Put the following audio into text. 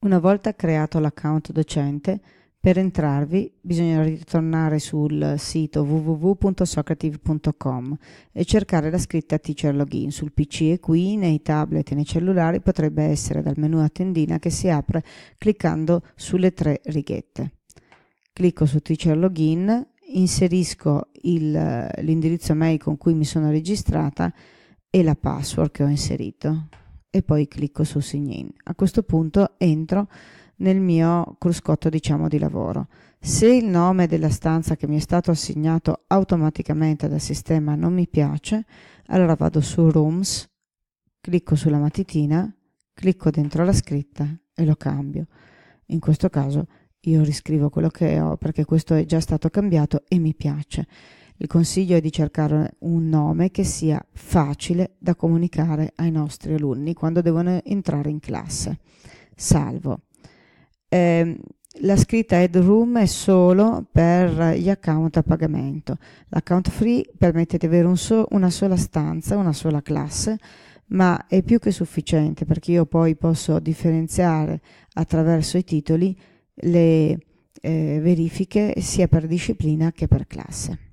Una volta creato l'account docente, per entrarvi bisogna ritornare sul sito www.socrative.com e cercare la scritta Teacher Login sul PC e qui nei tablet e nei cellulari potrebbe essere dal menu a tendina che si apre cliccando sulle tre righette. Clicco su Teacher Login, inserisco il, l'indirizzo mail con cui mi sono registrata e la password che ho inserito e poi clicco su Signin. A questo punto entro nel mio cruscotto diciamo di lavoro. Se il nome della stanza che mi è stato assegnato automaticamente dal sistema non mi piace, allora vado su Rooms, clicco sulla matitina, clicco dentro la scritta e lo cambio. In questo caso io riscrivo quello che ho perché questo è già stato cambiato e mi piace. Il consiglio è di cercare un nome che sia facile da comunicare ai nostri alunni quando devono entrare in classe. Salvo. Eh, la scritta Ed Room è solo per gli account a pagamento. L'account free permette di avere un so una sola stanza, una sola classe, ma è più che sufficiente perché io poi posso differenziare attraverso i titoli le eh, verifiche sia per disciplina che per classe.